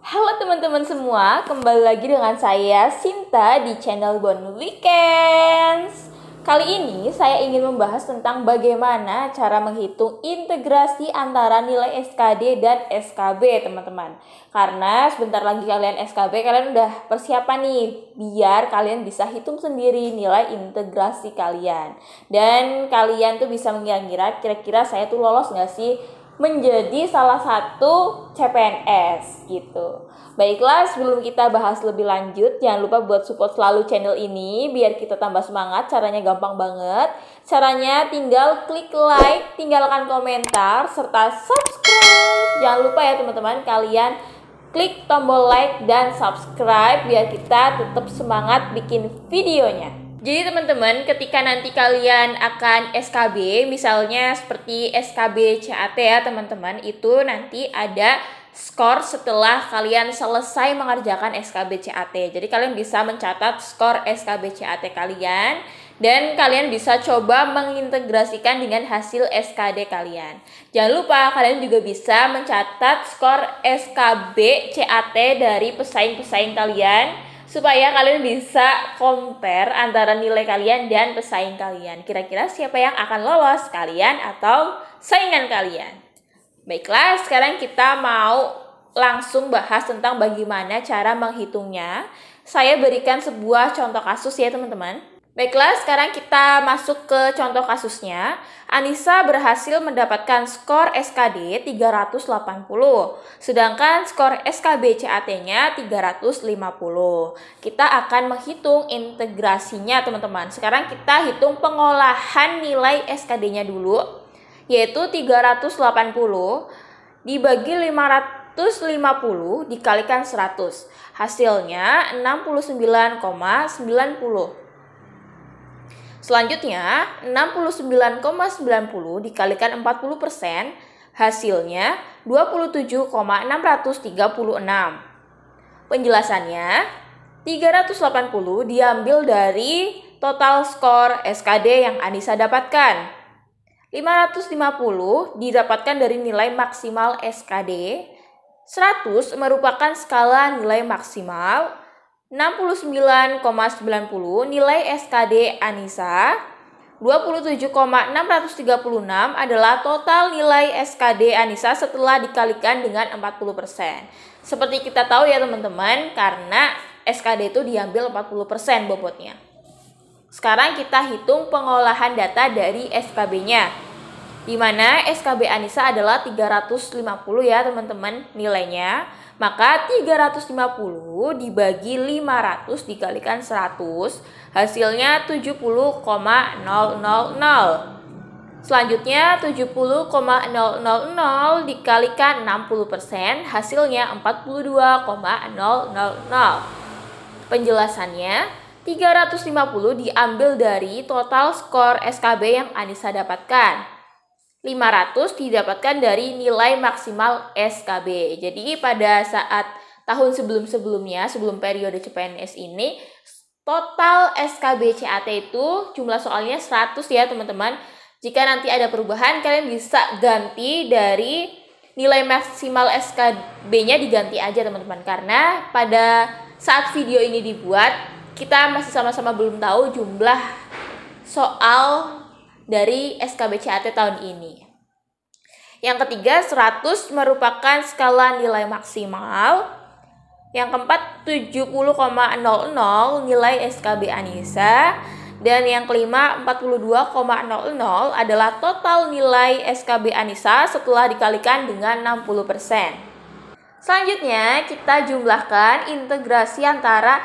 Halo teman-teman semua, kembali lagi dengan saya Sinta di channel Bon Weekends. Kali ini saya ingin membahas tentang bagaimana cara menghitung integrasi antara nilai SKD dan SKB, teman-teman. Karena sebentar lagi kalian SKB, kalian udah persiapan nih biar kalian bisa hitung sendiri nilai integrasi kalian. Dan kalian tuh bisa mengira-ngira kira-kira saya tuh lolos nggak sih menjadi salah satu CPNS gitu. Baiklah, sebelum kita bahas lebih lanjut, jangan lupa buat support selalu channel ini biar kita tambah semangat. Caranya gampang banget. Caranya tinggal klik like, tinggalkan komentar serta subscribe. Jangan lupa ya teman-teman, kalian klik tombol like dan subscribe biar kita tetap semangat bikin videonya. Jadi teman-teman ketika nanti kalian akan SKB misalnya seperti SKB CAT ya teman-teman itu nanti ada skor setelah kalian selesai mengerjakan SKB CAT. Jadi kalian bisa mencatat skor SKB CAT kalian dan kalian bisa coba mengintegrasikan dengan hasil SKD kalian. Jangan lupa kalian juga bisa mencatat skor SKB CAT dari pesaing-pesaing kalian supaya kalian bisa compare antara nilai kalian dan pesaing kalian. Kira-kira siapa yang akan lolos, kalian atau saingan kalian? Baiklah, sekarang kita mau langsung bahas tentang bagaimana cara menghitungnya. Saya berikan sebuah contoh kasus ya, teman-teman. Baiklah, sekarang kita masuk ke contoh kasusnya. Anissa berhasil mendapatkan skor SKD 380, sedangkan skor SKB CAT-nya 350. Kita akan menghitung integrasinya, teman-teman. Sekarang kita hitung pengolahan nilai SKD-nya dulu, yaitu 380 dibagi 500 150 dikalikan 100. Hasilnya 69,90. Selanjutnya, 69,90 dikalikan 40%, persen hasilnya 27,636. Penjelasannya, 380 diambil dari total skor SKD yang Anissa dapatkan. 550 didapatkan dari nilai maksimal SKD, 100 merupakan skala nilai maksimal 69,90 nilai SKD Anissa, 27,636 adalah total nilai SKD Anisa setelah dikalikan dengan 40%. Seperti kita tahu ya teman-teman, karena SKD itu diambil 40% bobotnya. Sekarang kita hitung pengolahan data dari SKB-nya. Di mana SKB Anisa adalah 350 ya teman-teman nilainya maka 350 dibagi 500 dikalikan 100 hasilnya 70,000. Selanjutnya 70,000 dikalikan 60% hasilnya 42,000. Penjelasannya 350 diambil dari total skor SKB yang Anissa dapatkan. 500 didapatkan dari nilai maksimal SKB. Jadi pada saat tahun sebelum-sebelumnya, sebelum periode CPNS ini, total SKB CAT itu jumlah soalnya 100 ya teman-teman. Jika nanti ada perubahan, kalian bisa ganti dari nilai maksimal SKB-nya diganti aja teman-teman. Karena pada saat video ini dibuat, kita masih sama-sama belum tahu jumlah soal dari SKB SKBCAT tahun ini. Yang ketiga, 100 merupakan skala nilai maksimal. Yang keempat, 70,00 nilai SKB Anissa. Dan yang kelima, 42,00 adalah total nilai SKB Anissa setelah dikalikan dengan 60%. Selanjutnya, kita jumlahkan integrasi antara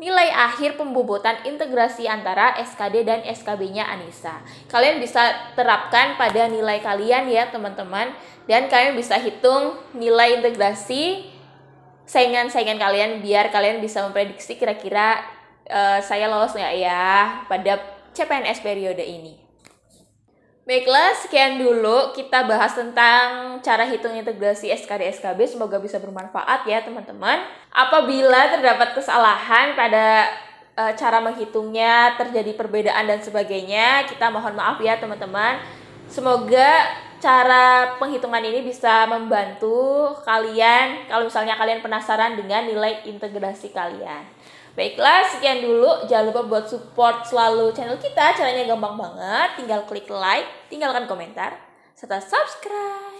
nilai akhir pembobotan integrasi antara SKD dan SKB-nya Anissa. Kalian bisa terapkan pada nilai kalian ya teman-teman dan kalian bisa hitung nilai integrasi saingan-saingan kalian biar kalian bisa memprediksi kira-kira uh, saya lolos nggak ya pada CPNS periode ini. Baiklah, sekian dulu kita bahas tentang cara hitung integrasi SKD SKB. Semoga bisa bermanfaat ya, teman-teman. Apabila terdapat kesalahan pada e, cara menghitungnya, terjadi perbedaan dan sebagainya, kita mohon maaf ya, teman-teman. Semoga cara penghitungan ini bisa membantu kalian kalau misalnya kalian penasaran dengan nilai integrasi kalian. Baiklah, sekian dulu. Jangan lupa buat support selalu channel kita. Caranya gampang banget. Tinggal klik like, tinggalkan komentar, serta subscribe.